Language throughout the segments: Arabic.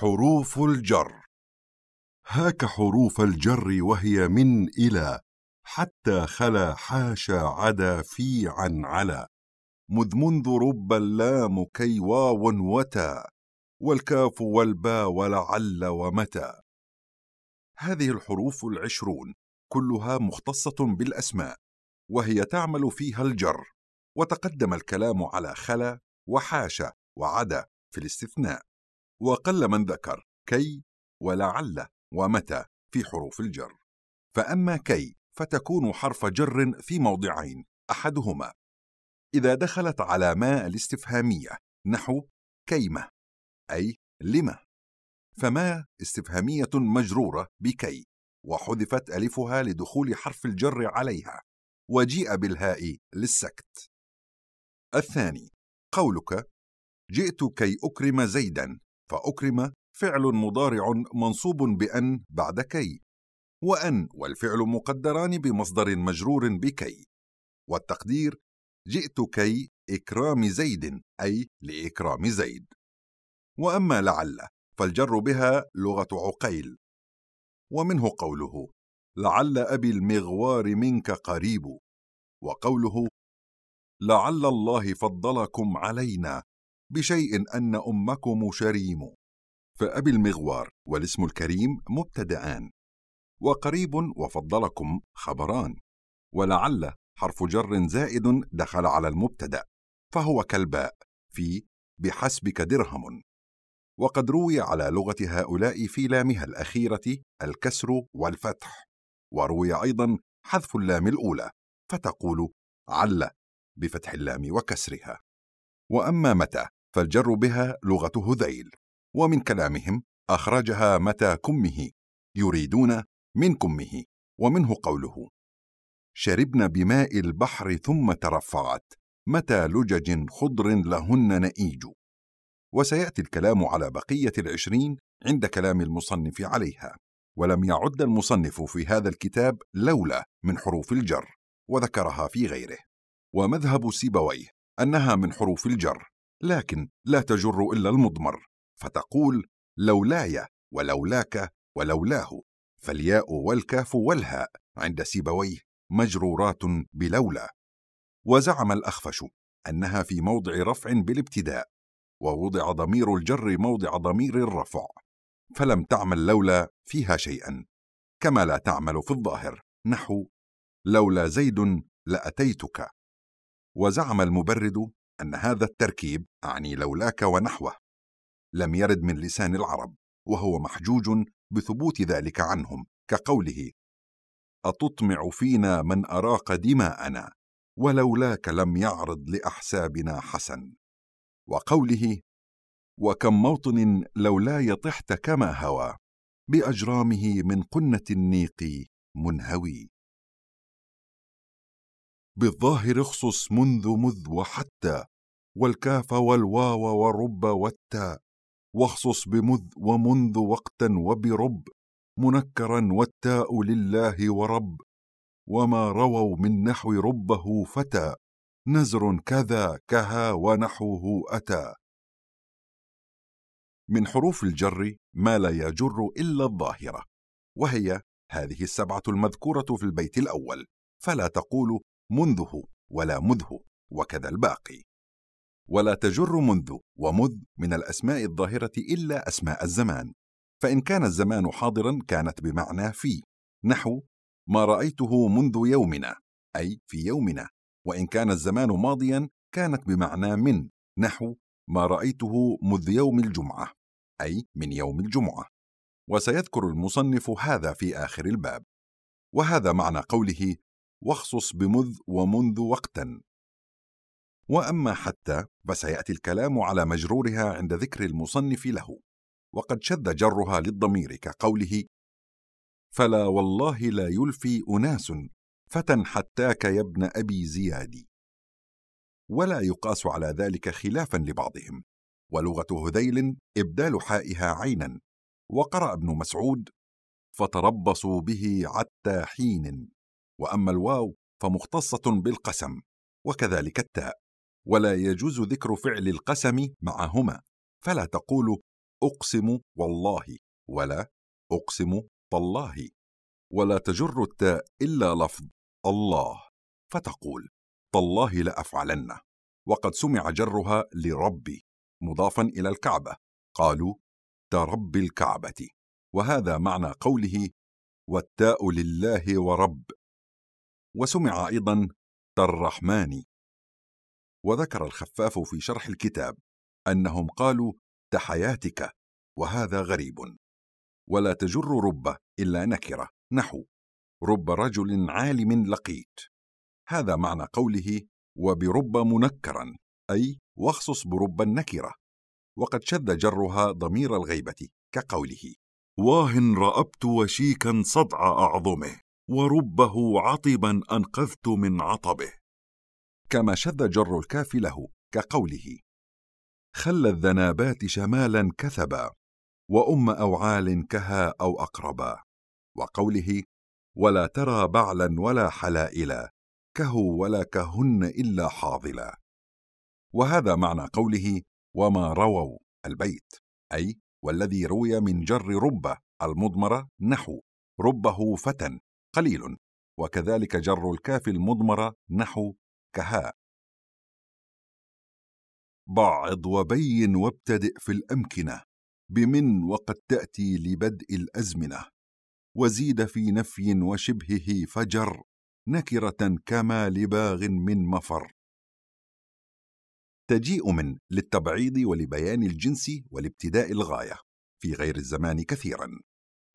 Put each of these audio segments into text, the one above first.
حروف الجر هاك حروف الجر وهي من إلى حتى خلا حاشا عدا في عن على مذ منذ رب اللام كي واو وتا والكاف والبا ولعل ومتى هذه الحروف العشرون كلها مختصة بالأسماء وهي تعمل فيها الجر وتقدم الكلام على خلا وحاشا وعدا في الاستثناء وقل من ذكر كي ولعل ومتى في حروف الجر فأما كي فتكون حرف جر في موضعين أحدهما إذا دخلت على ما الاستفهامية نحو كيمة أي لما فما استفهامية مجرورة بكي وحذفت ألفها لدخول حرف الجر عليها وجيء بالهاء للسكت الثاني قولك جئت كي أكرم زيدا فأكرم فعل مضارع منصوب بأن بعد كي وأن والفعل مقدران بمصدر مجرور بكي والتقدير جئت كي إكرام زيد أي لإكرام زيد وأما لعل فالجر بها لغة عقيل ومنه قوله لعل أبي المغوار منك قريب وقوله لعل الله فضلكم علينا بشيء أن أمكم شريم فأبي المغوار والاسم الكريم مبتدأان وقريب وفضلكم خبران ولعل حرف جر زائد دخل على المبتدأ فهو كالباء في بحسبك درهم وقد روي على لغة هؤلاء في لامها الأخيرة الكسر والفتح وروي أيضا حذف اللام الأولى فتقول عل بفتح اللام وكسرها واما متى فالجر بها لغة هذيل ومن كلامهم أخرجها متى كمه يريدون من كمه ومنه قوله شربن بماء البحر ثم ترفعت متى لجج خضر لهن نئيج وسيأتي الكلام على بقية العشرين عند كلام المصنف عليها ولم يعد المصنف في هذا الكتاب لولا من حروف الجر وذكرها في غيره ومذهب سيبويه أنها من حروف الجر لكن لا تجر إلا المضمر فتقول لولاي ولولاك ولولاه فالياء والكاف والهاء عند سيبويه مجرورات بلولا وزعم الأخفش أنها في موضع رفع بالابتداء ووضع ضمير الجر موضع ضمير الرفع فلم تعمل لولا فيها شيئا كما لا تعمل في الظاهر نحو لولا زيد لأتيتك وزعم المبرد أن هذا التركيب أعني لولاك ونحوه لم يرد من لسان العرب وهو محجوج بثبوت ذلك عنهم كقوله أتطمع فينا من أراق دماءنا ولولاك لم يعرض لأحسابنا حسن وقوله وكم موطن لولاي طحت كما هوى بأجرامه من قنة النيق منهوي بالظاهر اخصص منذ مذ وحتى والكاف والواو والرب والتاء واخصص بمذ ومنذ وقتا وبرب منكرا والتاء لله ورب وما رووا من نحو ربه فتى نزر كذا كها ونحوه أتى من حروف الجر ما لا يجر إلا الظاهرة وهي هذه السبعة المذكورة في البيت الأول فلا تقول منذه ولا مذه وكذا الباقي ولا تجر منذ ومذ من الأسماء الظاهرة إلا أسماء الزمان فإن كان الزمان حاضرا كانت بمعنى في نحو ما رأيته منذ يومنا أي في يومنا وإن كان الزمان ماضيا كانت بمعنى من نحو ما رأيته منذ يوم الجمعة أي من يوم الجمعة وسيذكر المصنف هذا في آخر الباب وهذا معنى قوله واخصص بمذ ومنذ وقتا واما حتى فسياتي الكلام على مجرورها عند ذكر المصنف له وقد شذ جرها للضمير كقوله فلا والله لا يلفي اناس فتى حتاك يا ابن ابي زياد ولا يقاس على ذلك خلافا لبعضهم ولغه هذيل ابدال حائها عينا وقرا ابن مسعود فتربصوا به عتى حين وأما الواو فمختصة بالقسم وكذلك التاء ولا يجوز ذكر فعل القسم معهما فلا تقول أقسم والله ولا أقسم تالله ولا تجر التاء إلا لفظ الله فتقول تالله لأفعلنه وقد سمع جرها لربي مضافا إلى الكعبة قالوا ترب الكعبة وهذا معنى قوله والتاء لله ورب وسمع أيضا الرحمن وذكر الخفاف في شرح الكتاب أنهم قالوا تحياتك وهذا غريب ولا تجر رب إلا نكرة نحو رب رجل عالم لقيت هذا معنى قوله وبرب منكرا أي واخصص برب النكرة وقد شد جرها ضمير الغيبة كقوله واه رأبت وشيكا صدع أعظمه وربه عطبا انقذت من عطبه كما شذ جر الكاف له كقوله خلى الذنابات شمالا كثبا وام اوعال كها او اقربا وقوله ولا ترى بعلا ولا حلائلا كه ولا كهن الا حاضلا وهذا معنى قوله وما رووا البيت اي والذي روي من جر ربه المضمره نحو ربه فتى قليل وكذلك جر الكاف المضمرة نحو كهاء بعض وبين وابتدئ في الأمكنة بمن وقد تأتي لبدء الأزمنة وزيد في نفي وشبهه فجر نكرة كما لباغ من مفر تجيء من للتبعيض ولبيان الجنس ولابتداء الغاية في غير الزمان كثيرا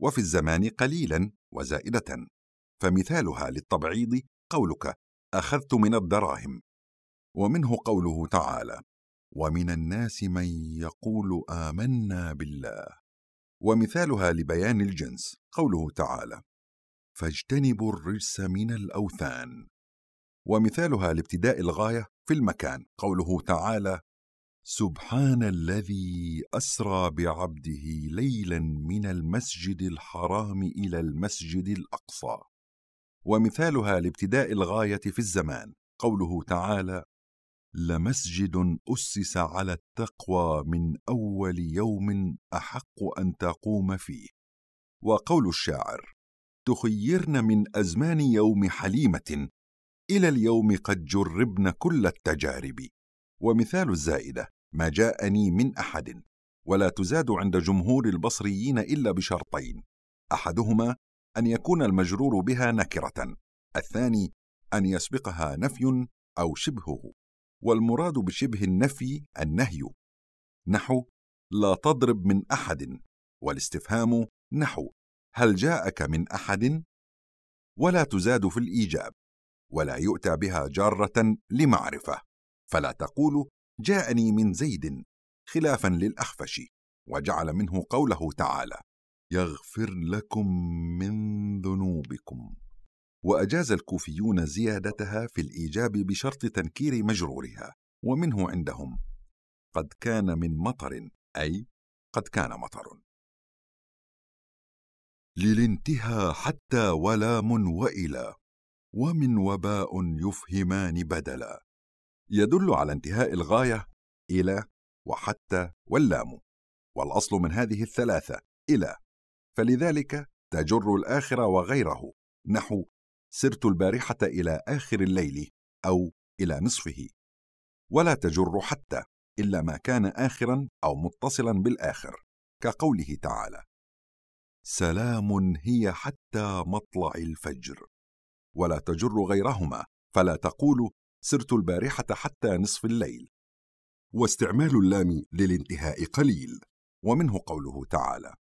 وفي الزمان قليلا وزائدة فمثالها للتبعيض قولك اخذت من الدراهم ومنه قوله تعالى ومن الناس من يقول امنا بالله ومثالها لبيان الجنس قوله تعالى فاجتنبوا الرجس من الاوثان ومثالها لابتداء الغايه في المكان قوله تعالى سبحان الذي اسرى بعبده ليلا من المسجد الحرام الى المسجد الاقصى ومثالها لابتداء الغايه في الزمان قوله تعالى لمسجد اسس على التقوى من اول يوم احق ان تقوم فيه وقول الشاعر تخيرن من ازمان يوم حليمه الى اليوم قد جربن كل التجارب ومثال الزائده ما جاءني من احد ولا تزاد عند جمهور البصريين الا بشرطين احدهما أن يكون المجرور بها نكرة، الثاني أن يسبقها نفي أو شبهه، والمراد بشبه النفي النهي، نحو: لا تضرب من أحد، والاستفهام نحو: هل جاءك من أحد؟ ولا تزاد في الإيجاب، ولا يؤتى بها جارة لمعرفة، فلا تقول: جاءني من زيد، خلافا للأخفش، وجعل منه قوله تعالى: يغفر لكم من ذنوبكم واجاز الكوفيون زيادتها في الايجاب بشرط تنكير مجرورها ومنه عندهم قد كان من مطر اي قد كان مطر للانتهى حتى ولام والى ومن وباء يفهمان بدلا يدل على انتهاء الغايه الى وحتى واللام والاصل من هذه الثلاثه الى فلذلك تجر الآخر وغيره نحو سرت البارحة إلى آخر الليل أو إلى نصفه ولا تجر حتى إلا ما كان آخرا أو متصلا بالآخر كقوله تعالى سلام هي حتى مطلع الفجر ولا تجر غيرهما فلا تقول سرت البارحة حتى نصف الليل واستعمال اللام للانتهاء قليل ومنه قوله تعالى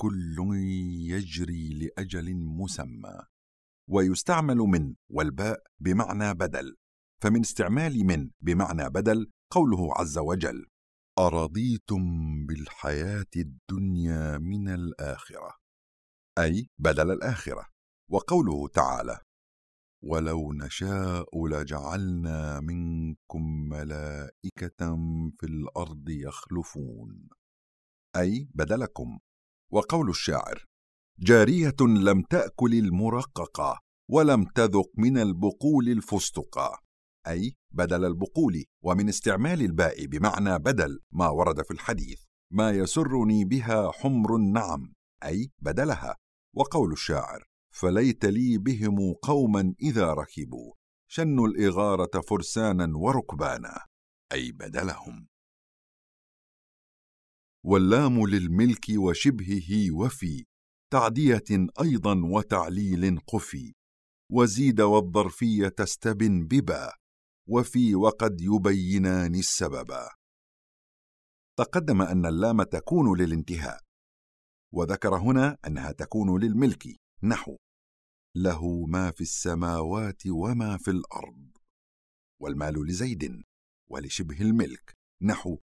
كل يجري لاجل مسمى ويستعمل من والباء بمعنى بدل فمن استعمال من بمعنى بدل قوله عز وجل أرضيتم بالحياة الدنيا من الآخرة أي بدل الآخرة وقوله تعالى ولو نشاء لجعلنا منكم ملائكة في الأرض يخلفون أي بدلكم وقول الشاعر جارية لم تأكل المرققة ولم تذق من البقول الفستقة أي بدل البقول ومن استعمال الباء بمعنى بدل ما ورد في الحديث ما يسرني بها حمر النعم أي بدلها وقول الشاعر فليت لي بهم قوما إذا ركبوا شنوا الإغارة فرسانا وركبانا أي بدلهم واللام للملك وشبهه وفي تعدية أيضا وتعليل قفي وزيد والظرفية استبن ببا وفي وقد يبينان السبب تقدم أن اللام تكون للانتهاء وذكر هنا أنها تكون للملك نحو له ما في السماوات وما في الأرض والمال لزيد ولشبه الملك نحو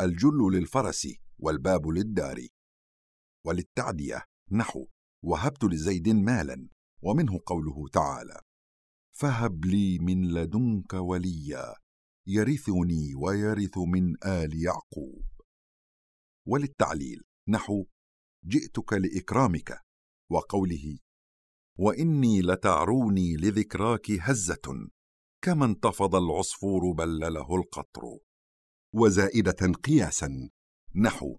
الجل للفرس والباب للدار وللتعدية نحو وهبت لزيد مالا ومنه قوله تعالى فهب لي من لدنك وليا يرثني ويرث من آل يعقوب وللتعليل نحو جئتك لإكرامك وقوله وإني لتعروني لذكراك هزة كما انتفض العصفور بلله القطر وزائدة قياسا نحو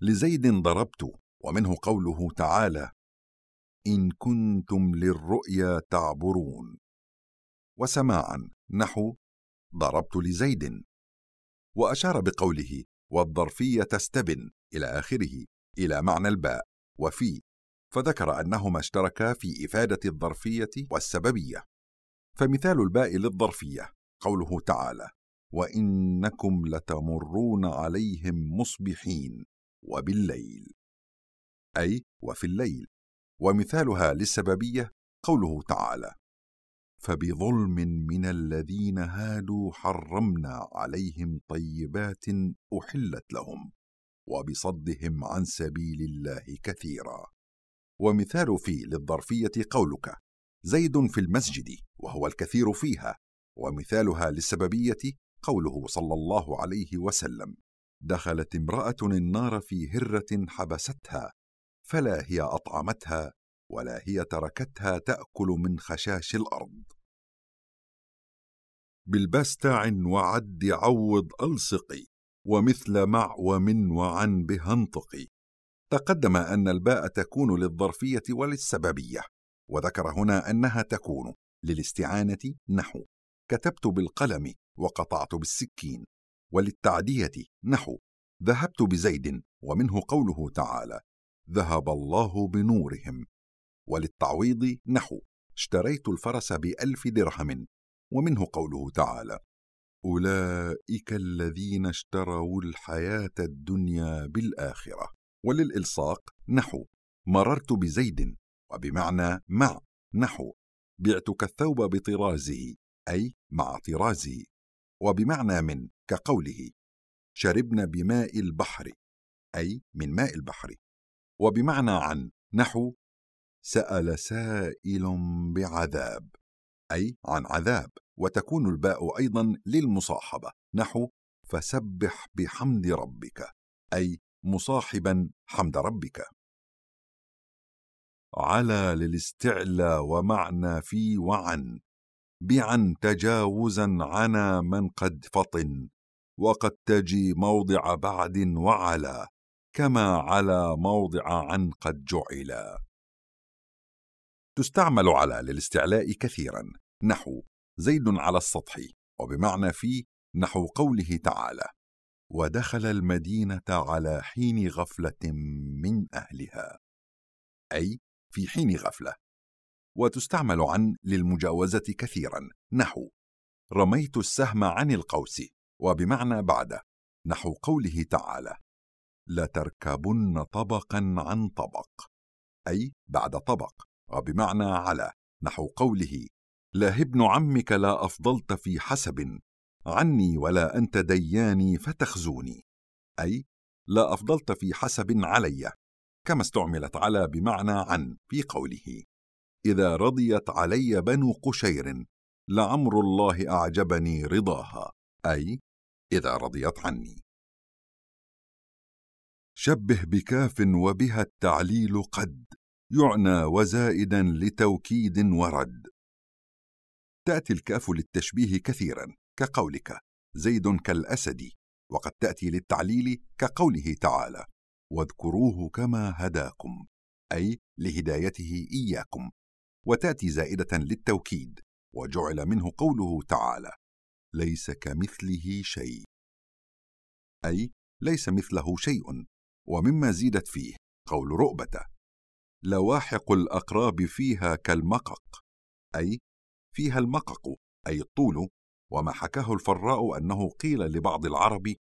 لزيد ضربت ومنه قوله تعالى ان كنتم للرؤيا تعبرون وسماعا نحو ضربت لزيد واشار بقوله والظرفيه تستبن الى اخره الى معنى الباء وفي فذكر انهما اشتركا في افاده الظرفيه والسببيه فمثال الباء للظرفيه قوله تعالى وانكم لتمرون عليهم مصبحين وبالليل اي وفي الليل ومثالها للسببيه قوله تعالى فبظلم من الذين هادوا حرمنا عليهم طيبات احلت لهم وبصدهم عن سبيل الله كثيرا ومثال في للظرفيه قولك زيد في المسجد وهو الكثير فيها ومثالها للسببيه قوله صلى الله عليه وسلم دخلت امراه النار في هره حبستها فلا هي اطعمتها ولا هي تركتها تاكل من خشاش الارض بالبستع وعد عوض ألصقي ومثل مع ومن وعن بهنطقي تقدم أن الباء تكون للظرفية وللسببية وذكر هنا أنها تكون للاستعانة نحو كتبت بالقلم وقطعت بالسكين وللتعدية نحو ذهبت بزيد ومنه قوله تعالى ذهب الله بنورهم وللتعويض نحو اشتريت الفرس بألف درهم ومنه قوله تعالى أولئك الذين اشتروا الحياة الدنيا بالآخرة وللإلصاق نحو مررت بزيد وبمعنى مع نحو بعتك الثوب بطرازه أي مع طرازه وبمعنى من كقوله شربنا بماء البحر أي من ماء البحر وبمعنى عن نحو سأل سائل بعذاب أي عن عذاب وتكون الباء أيضا للمصاحبة نحو فسبح بحمد ربك أي مصاحبا حمد ربك على للاستعلى ومعنى في وعن بعا تجاوزا عنا من قد فطن وقد تجي موضع بعد وعلا كما على موضع عن قد جعلا تستعمل على للاستعلاء كثيرا نحو زيد على السطح وبمعنى في نحو قوله تعالى ودخل المدينه على حين غفله من اهلها اي في حين غفله وتستعمل عن للمجاوزة كثيرا نحو رميت السهم عن القوس وبمعنى بعد نحو قوله تعالى لتركبن طبقا عن طبق أي بعد طبق وبمعنى على نحو قوله لا ابن عمك لا أفضلت في حسب عني ولا أنت دياني فتخزوني أي لا أفضلت في حسب علي كما استعملت على بمعنى عن في قوله إذا رضيت علي بنو قشير لعمر الله أعجبني رضاها أي إذا رضيت عني شبه بكاف وبها التعليل قد يعنى وزائدا لتوكيد ورد تأتي الكاف للتشبيه كثيرا كقولك زيد كالأسد وقد تأتي للتعليل كقوله تعالى واذكروه كما هداكم أي لهدايته إياكم وتأتي زائدة للتوكيد وجعل منه قوله تعالى ليس كمثله شيء أي ليس مثله شيء ومما زيدت فيه قول رؤبة لواحق الأقراب فيها كالمقق أي فيها المقق أي الطول وما حكاه الفراء أنه قيل لبعض العرب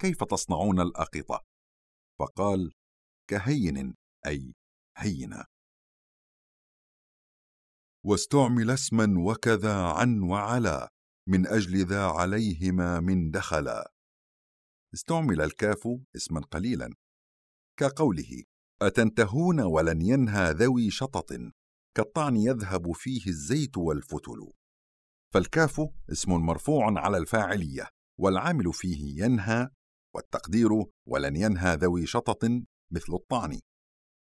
كيف تصنعون الأقطة فقال كهين أي هينة واستعمل اسما وكذا عن وعلى من أجل ذا عليهما من دخلا استعمل الكاف اسما قليلا كقوله أتنتهون ولن ينهى ذوي شطط كالطعن يذهب فيه الزيت والفتل فالكاف اسم مرفوع على الفاعلية والعامل فيه ينهى والتقدير ولن ينهى ذوي شطط مثل الطعن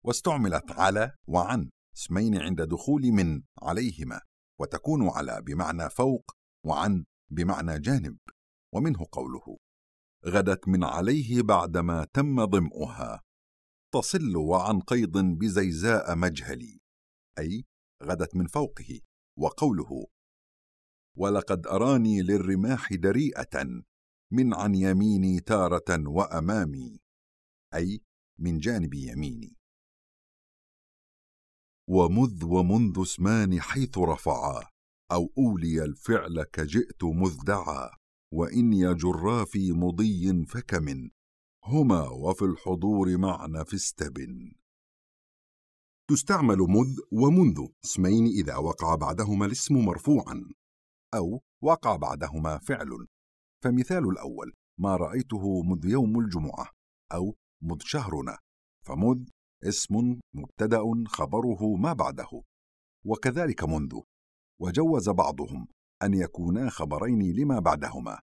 واستعملت على وعن اسمين عند دخول من عليهما وتكون على بمعنى فوق وعن بمعنى جانب ومنه قوله غدت من عليه بعدما تم ضمؤها تصل وعن قيض بزيزاء مجهلي اي غدت من فوقه وقوله ولقد اراني للرماح دريئه من عن يميني تاره وامامي اي من جانب يميني ومذ ومنذ اسمان حيث رفعا أو أولي الفعل كجئت مذ دعا وإن يجرا في مضي فكم هما وفي الحضور معنى في استبن تستعمل مذ ومنذ اسمين إذا وقع بعدهما الاسم مرفوعا أو وقع بعدهما فعل فمثال الأول ما رأيته مذ يوم الجمعة أو مذ شهرنا فمذ اسم مبتدا خبره ما بعده وكذلك منذ وجوز بعضهم ان يكونا خبرين لما بعدهما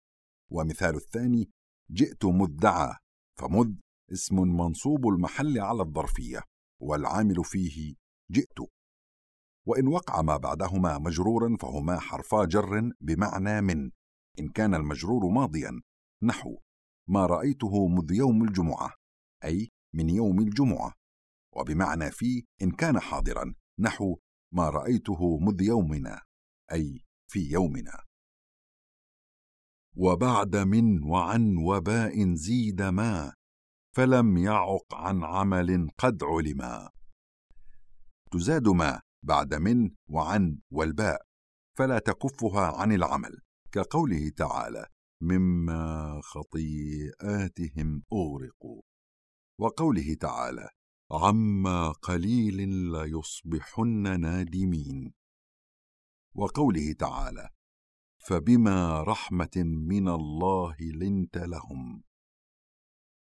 ومثال الثاني جئت مدعى فمذ اسم منصوب المحل على الظرفيه والعامل فيه جئت وان وقع ما بعدهما مجرورا فهما حرفا جر بمعنى من ان كان المجرور ماضيا نحو ما رايته مذ يوم الجمعه اي من يوم الجمعه وبمعنى في إن كان حاضرا نحو ما رأيته مذ يومنا أي في يومنا وبعد من وعن وباء زيد ما فلم يعق عن عمل قد علما تزاد ما بعد من وعن والباء فلا تكفها عن العمل كقوله تعالى مما خطيئاتهم اغرقوا وقوله تعالى عما قليل ليصبحن نادمين وقوله تعالى فبما رحمه من الله لنت لهم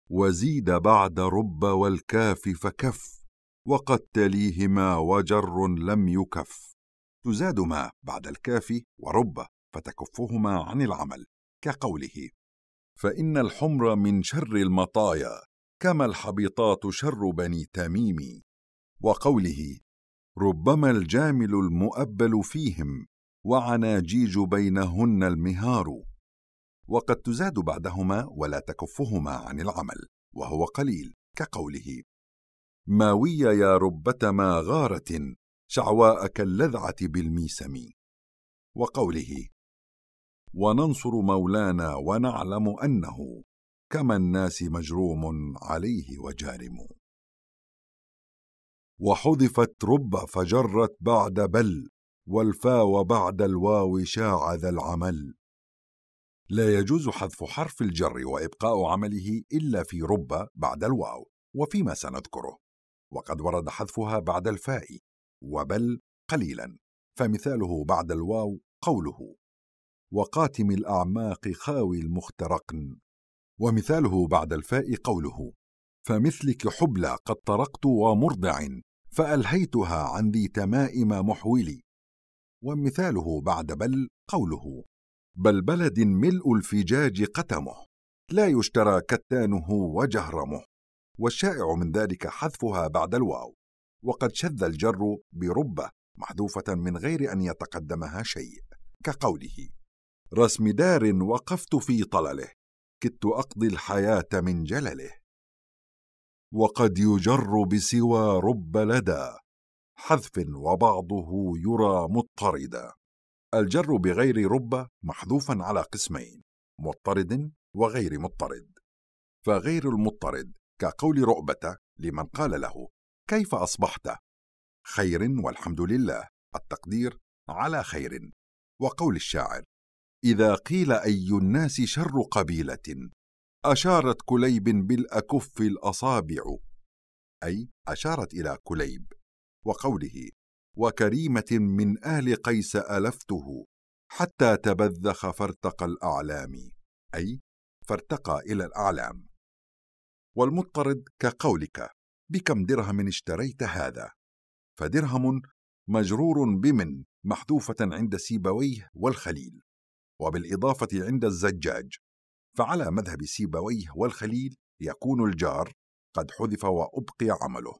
وزيد بعد رب والكاف فكف وقد تليهما وجر لم يكف تزاد ما بعد الكاف ورب فتكفهما عن العمل كقوله فان الحمر من شر المطايا كما الحبيطات شر بني تميم وقوله ربما الجامل المؤبل فيهم وعناجيج بينهن المهار وقد تزاد بعدهما ولا تكفهما عن العمل وهو قليل كقوله ماوي يا ربة ما غارة شعواء كاللذعة بالميسم وقوله وننصر مولانا ونعلم أنه كما الناس مجروم عليه وجارم وحذفت رب فجرت بعد بل والفا وبعد الواو شاع ذا العمل لا يجوز حذف حرف الجر وابقاء عمله الا في رب بعد الواو وفيما سنذكره وقد ورد حذفها بعد الفاء وبل قليلا فمثاله بعد الواو قوله وقاتم الاعماق خاوي المخترقن ومثاله بعد الفاء قوله فمثلك حبلى قد طرقت ومرضع فألهيتها عن ذي تمائم محولي ومثاله بعد بل قوله بل بلد ملء الفجاج قتمه لا يشترى كتانه وجهرمه والشائع من ذلك حذفها بعد الواو وقد شذ الجر بربة محذوفة من غير أن يتقدمها شيء كقوله رسم دار وقفت في طلله كدت اقضي الحياه من جلله وقد يجر بسوى رب لدى حذف وبعضه يرى مضطردا الجر بغير رب محذوفا على قسمين مضطرد وغير مضطرد فغير المضطرد كقول رؤبة لمن قال له كيف أصبحت؟ خير والحمد لله التقدير على خير وقول الشاعر إذا قيل أي الناس شر قبيلة أشارت كليب بالأكف الأصابع أي أشارت إلى كليب وقوله وكريمة من اهل قيس ألفته حتى تبذخ فارتقى الأعلام أي فارتقى إلى الأعلام والمضطرد كقولك بكم درهم اشتريت هذا فدرهم مجرور بمن محذوفة عند سيبويه والخليل وبالإضافة عند الزجاج فعلى مذهب سيبويه والخليل يكون الجار قد حذف وأبقي عمله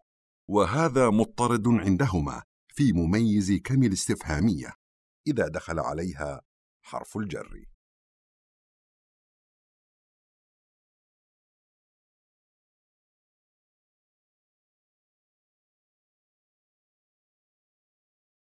وهذا مضطرد عندهما في مميز كم الاستفهامية إذا دخل عليها حرف الجر